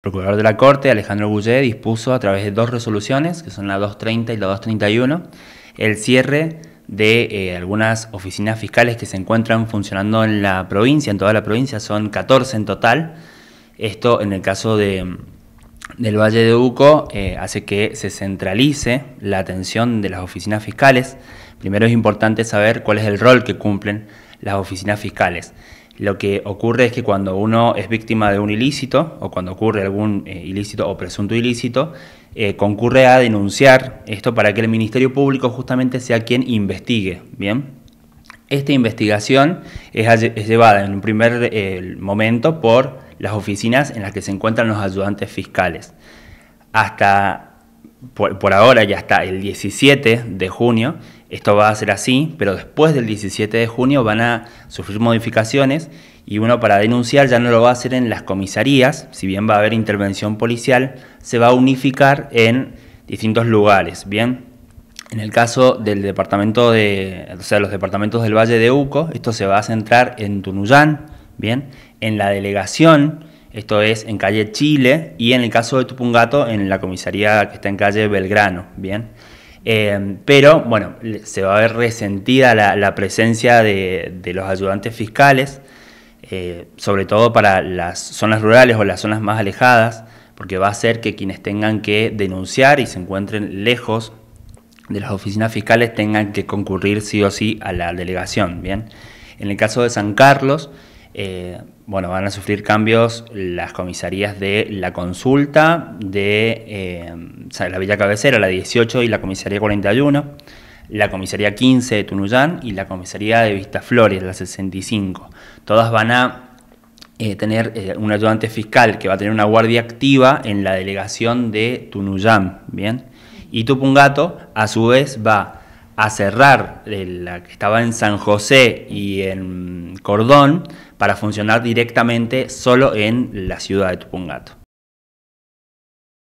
procurador de la Corte, Alejandro Gullé, dispuso a través de dos resoluciones, que son la 230 y la 231, el cierre de eh, algunas oficinas fiscales que se encuentran funcionando en la provincia, en toda la provincia, son 14 en total. Esto en el caso de, del Valle de Uco eh, hace que se centralice la atención de las oficinas fiscales. Primero es importante saber cuál es el rol que cumplen las oficinas fiscales. Lo que ocurre es que cuando uno es víctima de un ilícito o cuando ocurre algún eh, ilícito o presunto ilícito, eh, concurre a denunciar esto para que el Ministerio Público justamente sea quien investigue. Bien, esta investigación es, llevada en un primer eh, momento por las oficinas en las que se encuentran los ayudantes fiscales. Hasta por, ahora ya hasta el 17 de junio, esto va a ser así, pero después del 17 de junio van a sufrir modificaciones y uno para denunciar ya no lo va a hacer en las comisarías, si bien va a haber intervención policial, se va a unificar en distintos lugares, ¿bien? En el caso del departamento de, o sea, los departamentos del Valle de Uco, esto se va a centrar en Tunuyán, ¿bien? En la delegación, esto es en calle Chile, y en el caso de Tupungato, en la comisaría que está en calle Belgrano, ¿bien? Em, pero bueno, se va a ver resentida la, presencia de, los ayudantes fiscales, eh, sobre todo para las zonas rurales o las zonas más alejadas, porque va a ser que quienes tengan que denunciar y se encuentren lejos de las oficinas fiscales tengan que concurrir sí o sí a la delegación. Bien, en el caso de San Carlos, eh, bueno, van a sufrir cambios las comisarías de La Consulta, de eh, la Villa Cabecera, la 18 y la comisaría 41, la comisaría 15 de Tunuyán y la comisaría de Vista Flores, la 65. Todas van a eh, tener un ayudante fiscal que va a tener una guardia activa en la delegación de Tunuyán, ¿bien? Y Tupungato, a su vez, va a cerrar la que estaba en San José y en Cordón, para funcionar directamente solo en la ciudad de Tupungato.